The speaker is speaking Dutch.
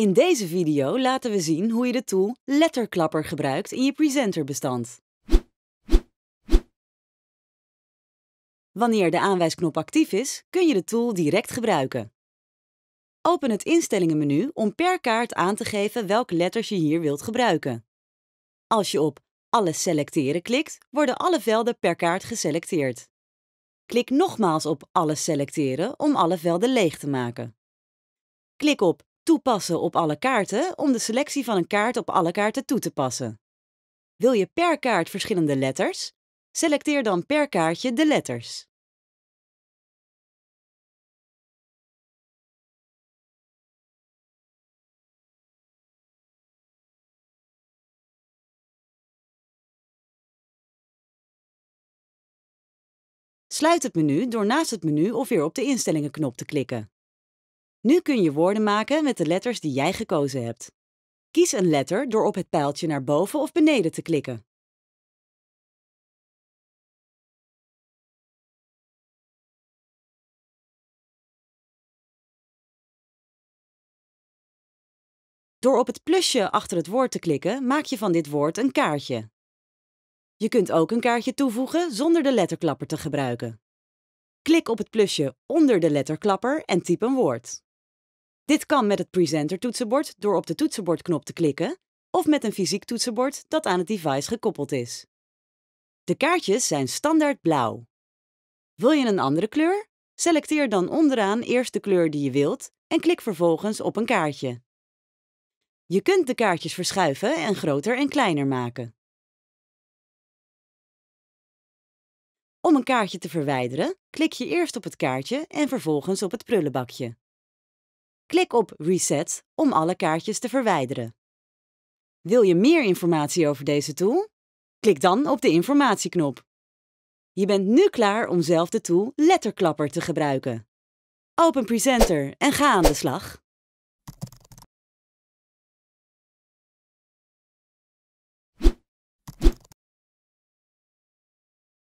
In deze video laten we zien hoe je de tool Letterklapper gebruikt in je Presenterbestand. Wanneer de aanwijsknop actief is, kun je de tool direct gebruiken. Open het instellingenmenu om per kaart aan te geven welke letters je hier wilt gebruiken. Als je op Alles selecteren klikt, worden alle velden per kaart geselecteerd. Klik nogmaals op Alles selecteren om alle velden leeg te maken. Klik op toepassen op alle kaarten om de selectie van een kaart op alle kaarten toe te passen. Wil je per kaart verschillende letters? Selecteer dan per kaartje de letters. Sluit het menu door naast het menu of weer op de instellingenknop te klikken. Nu kun je woorden maken met de letters die jij gekozen hebt. Kies een letter door op het pijltje naar boven of beneden te klikken. Door op het plusje achter het woord te klikken, maak je van dit woord een kaartje. Je kunt ook een kaartje toevoegen zonder de letterklapper te gebruiken. Klik op het plusje onder de letterklapper en typ een woord. Dit kan met het Presenter toetsenbord door op de toetsenbordknop te klikken of met een fysiek toetsenbord dat aan het device gekoppeld is. De kaartjes zijn standaard blauw. Wil je een andere kleur? Selecteer dan onderaan eerst de kleur die je wilt en klik vervolgens op een kaartje. Je kunt de kaartjes verschuiven en groter en kleiner maken. Om een kaartje te verwijderen, klik je eerst op het kaartje en vervolgens op het prullenbakje. Klik op Reset om alle kaartjes te verwijderen. Wil je meer informatie over deze tool? Klik dan op de informatieknop. Je bent nu klaar om zelf de tool Letterklapper te gebruiken. Open Presenter en ga aan de slag.